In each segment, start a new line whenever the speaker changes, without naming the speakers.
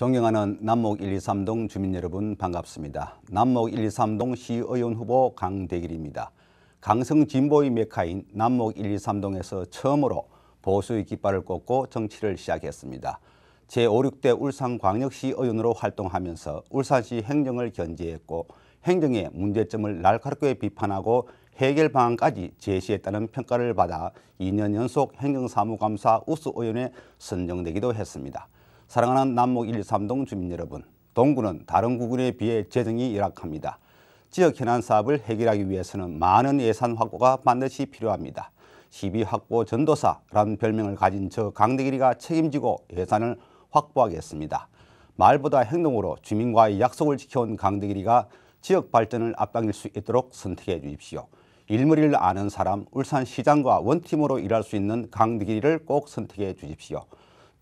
존경하는 남목 123동 주민 여러분 반갑습니다. 남목 123동 시의원 후보 강대길입니다. 강성 진보의 메카인 남목 123동에서 처음으로 보수의 깃발을 꽂고 정치를 시작했습니다. 제5,6대 울산광역시 의원으로 활동하면서 울산시 행정을 견제했고 행정의 문제점을 날카롭게 비판하고 해결 방안까지 제시했다는 평가를 받아 2년 연속 행정사무감사 우수의원에 선정되기도 했습니다. 사랑하는 남목 1, 3동 주민 여러분, 동구는 다른 구군에 비해 재정이 열악합니다. 지역 현안 사업을 해결하기 위해서는 많은 예산 확보가 반드시 필요합니다. 시비 확보 전도사라는 별명을 가진 저 강대길이가 책임지고 예산을 확보하겠습니다. 말보다 행동으로 주민과의 약속을 지켜온 강대길이가 지역 발전을 앞당길 수 있도록 선택해 주십시오. 일머리를 아는 사람, 울산시장과 원팀으로 일할 수 있는 강대길이를 꼭 선택해 주십시오.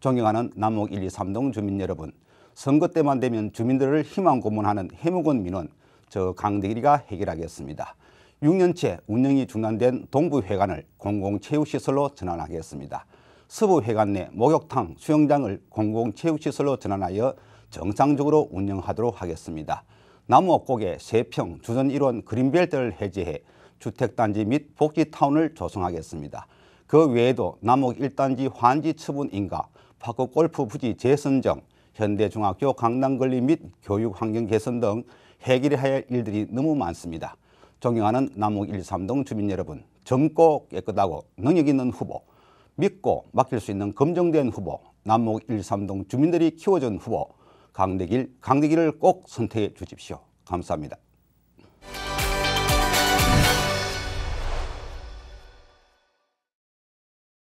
존경하는 남목 1, 2, 3동 주민 여러분 선거 때만 되면 주민들을 희망고문하는 해묵은 민원 저 강대길이가 해결하겠습니다. 6년째 운영이 중단된 동부회관을 공공체육시설로 전환하겠습니다. 서부회관 내 목욕탕, 수영장을 공공체육시설로 전환하여 정상적으로 운영하도록 하겠습니다. 남옥 업곡에 세평, 주전 일원 그린벨트를 해제해 주택단지 및 복지타운을 조성하겠습니다. 그 외에도 남옥 1단지 환지 처분 인가, 파크 골프 부지 재선정, 현대중학교 강남 건립 및 교육 환경 개선 등 해결해야 할 일들이 너무 많습니다. 존경하는 남옥 1, 3동 주민 여러분, 젊고 깨끗하고 능력 있는 후보, 믿고 맡길 수 있는 검증된 후보, 남옥 1, 3동 주민들이 키워준 후보, 강대길, 강대길을 꼭 선택해 주십시오. 감사합니다.